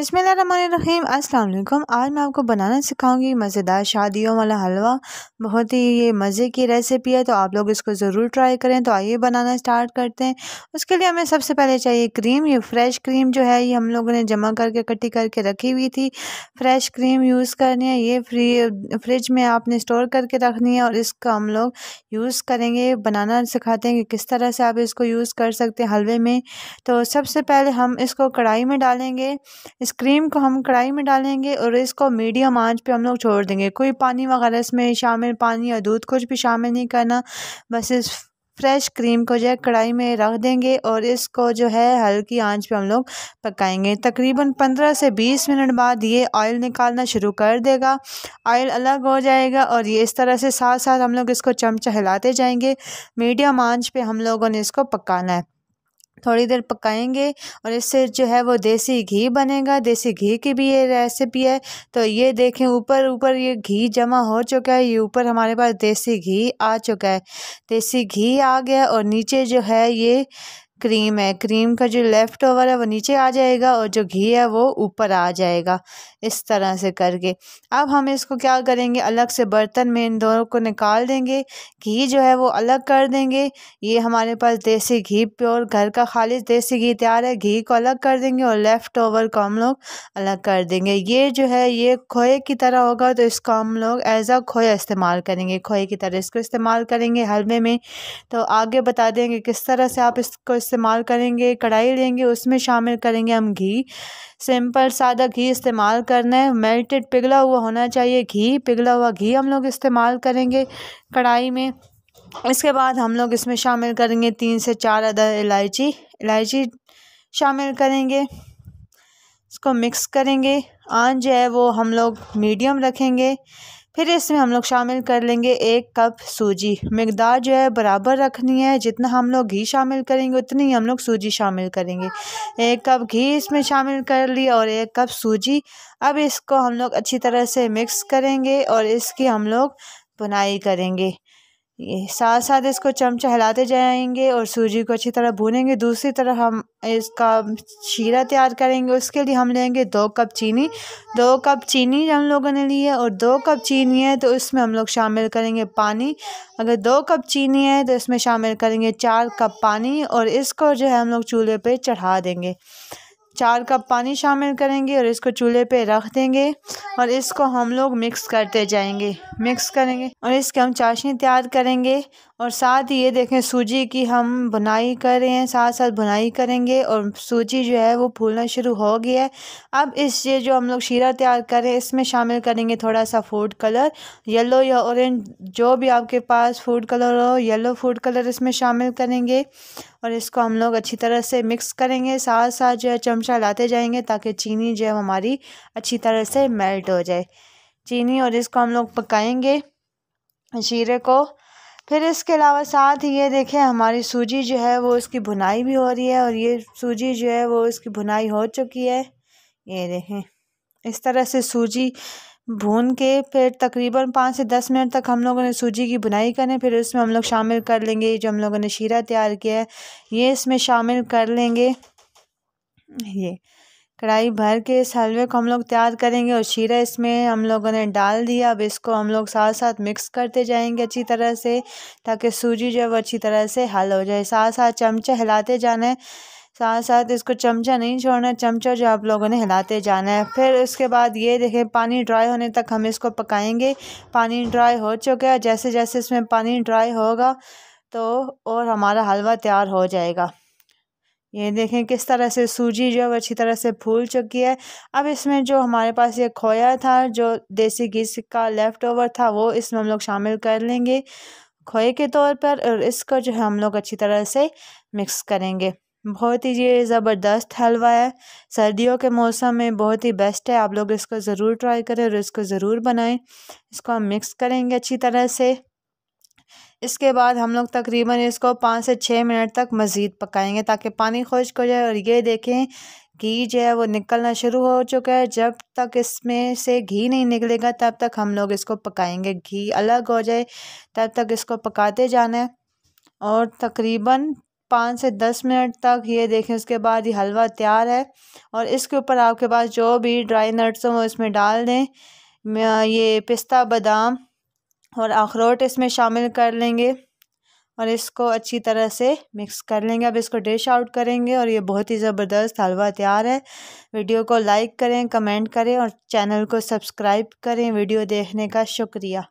बसमिल अस्सलाम वालेकुम आज मैं आपको बनाना सिखाऊंगी मज़ेदार शादियों वाला हलवा बहुत ही ये मज़े की रेसिपी है तो आप लोग इसको ज़रूर ट्राई करें तो आइए बनाना स्टार्ट करते हैं उसके लिए हमें सबसे पहले चाहिए क्रीम ये फ़्रेश क्रीम जो है ये हम लोगों ने जमा करके इकट्ठी करके रखी हुई थी फ़्रेश क्रीम यूज़ करनी है ये फ्री फ्रिज में आपने स्टोर करके रखनी है और इसका हम लोग यूज़ करेंगे बनाना सिखाते हैं कि किस तरह से आप इसको यूज़ कर सकते हैं हलवे में तो सबसे पहले हम इसको कढ़ाई में डालेंगे इस क्रीम को हम कढ़ाई में डालेंगे और इसको मीडियम आंच पे हम लोग छोड़ देंगे कोई पानी वगैरह इसमें शामिल पानी या दूध कुछ भी शामिल नहीं करना बस इस फ्रेश क्रीम को जो है कढ़ाई में रख देंगे और इसको जो है हल्की आंच पे हम लोग पकाएंगे तकरीबन पंद्रह से बीस मिनट बाद ये ऑयल निकालना शुरू कर देगा ऑयल अलग हो जाएगा और ये इस तरह से साथ साथ हम लोग इसको चमचा हिलाते जाएंगे मीडियम आंच पे हम लोगों ने इसको पकाना है थोड़ी देर पकाएंगे और इससे जो है वो देसी घी बनेगा देसी घी की भी ये रेसिपी है तो ये देखें ऊपर ऊपर ये घी जमा हो चुका है ये ऊपर हमारे पास देसी घी आ चुका है देसी घी आ गया और नीचे जो है ये क्रीम है क्रीम का जो लेफ़्ट ओवर है वो नीचे आ जाएगा और जो घी है वो ऊपर आ जाएगा इस तरह से करके अब हम इसको क्या करेंगे अलग से बर्तन में इन दोनों को निकाल देंगे घी जो है वो अलग कर देंगे ये हमारे पास देसी घी प्योर घर का खालिश देसी घी तैयार है घी को अलग कर देंगे और लेफ़्ट ओवर को हम लोग अलग कर देंगे ये जो है ये खोए की तरह होगा तो इसको हम लोग एज अ खोया इस्तेमाल करेंगे खोए की तरह इसको इस्तेमाल करेंगे हलवे में तो आगे बता देंगे किस तरह से आप इसको इस्तेमाल करेंगे कढ़ाई लेंगे उसमें शामिल करेंगे हम घी सिंपल सादा घी इस्तेमाल करना है मेल्टेड पिघला हुआ होना चाहिए घी पिघला हुआ घी हम लोग इस्तेमाल करेंगे कढ़ाई में इसके बाद हम लोग इसमें शामिल करेंगे तीन से चार अदर इलायची इलायची शामिल करेंगे इसको मिक्स करेंगे आंच जो है वो हम लोग मीडियम रखेंगे फिर इसमें हम लोग शामिल कर लेंगे एक कप सूजी मकदार जो है बराबर रखनी है जितना हम लोग घी शामिल करेंगे उतनी ही हम लोग सूजी शामिल करेंगे एक कप घी इसमें शामिल कर लिया और एक कप सूजी अब इसको हम लोग अच्छी तरह से मिक्स करेंगे और इसकी हम लोग बुनाई करेंगे ये साथ साथ इसको चमचा हिलाते जाएंगे और सूजी को अच्छी तरह भूनेंगे दूसरी तरफ हम इसका शीरा तैयार करेंगे उसके लिए हम लेंगे दो कप चीनी दो कप चीनी हम लोगों ने ली है और दो कप चीनी है तो इसमें हम लोग शामिल करेंगे पानी अगर दो कप चीनी है तो इसमें शामिल करेंगे चार कप पानी और इसको जो है हम लोग चूल्हे पर चढ़ा देंगे चार कप पानी शामिल करेंगे और इसको चूल्हे पे रख देंगे और इसको हम लोग मिक्स करते जाएंगे मिक्स करेंगे और इसके हम चाशनी तैयार करेंगे और साथ ही ये देखें सूजी की हम बुनाई कर रहे हैं साथ साथ बुनाई करेंगे और सूजी जो है वो फूलना शुरू हो गया है अब इस ये जो हम लोग शीरा तैयार करें इसमें शामिल करेंगे थोड़ा सा फूड कलर येलो या ऑरेंज जो भी आपके पास फूड कलर हो येलो फूड कलर इसमें शामिल करेंगे और इसको हम लोग अच्छी तरह से मिक्स करेंगे साथ साथ जो है चमचा लाते जाएंगे ताकि चीनी जो है हमारी अच्छी तरह से मेल्ट हो जाए चीनी और इसको हम लोग पकाएंगे शीरे को फिर इसके अलावा साथ ही ये देखें हमारी सूजी जो है वो इसकी भुनाई भी हो रही है और ये सूजी जो है वो इसकी भुनाई हो चुकी है ये देखें इस तरह से सूजी भून के फिर तकरीबन पाँच से दस मिनट तक हम लोगों ने सूजी की बुनाई करनी फिर उसमें हम लोग शामिल कर लेंगे जो हम लोगों ने शीरा तैयार किया है ये इसमें शामिल कर लेंगे ये कढ़ाई भर के इस हलवे को हम लोग तैयार करेंगे और शीरा इसमें हम लोगों ने डाल दिया अब इसको हम लोग साथ साथ मिक्स करते जाएंगे अच्छी तरह से ताकि सूजी जो है वो अच्छी तरह से हल हो जाए साथ साथ चमचा हिलाते जाना है साथ साथ इसको चमचा नहीं छोड़ना चमचा जो आप लोगों ने हिलाते जाना है फिर उसके बाद ये देखें पानी ड्राई होने तक हम इसको पकाएंगे पानी ड्राई हो चुका है जैसे जैसे इसमें पानी ड्राई होगा तो और हमारा हलवा तैयार हो जाएगा ये देखें किस तरह से सूजी जो है अच्छी तरह से फूल चुकी है अब इसमें जो हमारे पास ये खोया था जो देसी घी का लेफ़्ट ओवर था वो इसमें हम लोग शामिल कर लेंगे खोए के तौर पर और इसको जो है हम लोग अच्छी तरह से मिक्स करेंगे बहुत ही ये ज़बरदस्त हलवा है सर्दियों के मौसम में बहुत ही बेस्ट है आप लोग इसको ज़रूर ट्राई करें और इसको ज़रूर बनाएं इसको हम मिक्स करेंगे अच्छी तरह से इसके बाद हम लोग तकरीबन इसको पाँच से छः मिनट तक मज़ीद पकाएंगे ताकि पानी खुश्क हो जाए और ये देखें घी जो है वो निकलना शुरू हो चुका है जब तक इसमें से घी नहीं निकलेगा तब तक हम लोग इसको पकाएंगे घी अलग हो जाए तब तक इसको पकाते जाना है और तकरीबन पाँच से दस मिनट तक ये देखें उसके बाद ये हलवा तैयार है और इसके ऊपर आपके पास जो भी ड्राई नट्स हों वो इसमें डाल दें ये पिस्ता बादाम और अखरोट इसमें शामिल कर लेंगे और इसको अच्छी तरह से मिक्स कर लेंगे अब इसको डिश आउट करेंगे और ये बहुत ही ज़बरदस्त हलवा तैयार है वीडियो को लाइक करें कमेंट करें और चैनल को सब्सक्राइब करें वीडियो देखने का शुक्रिया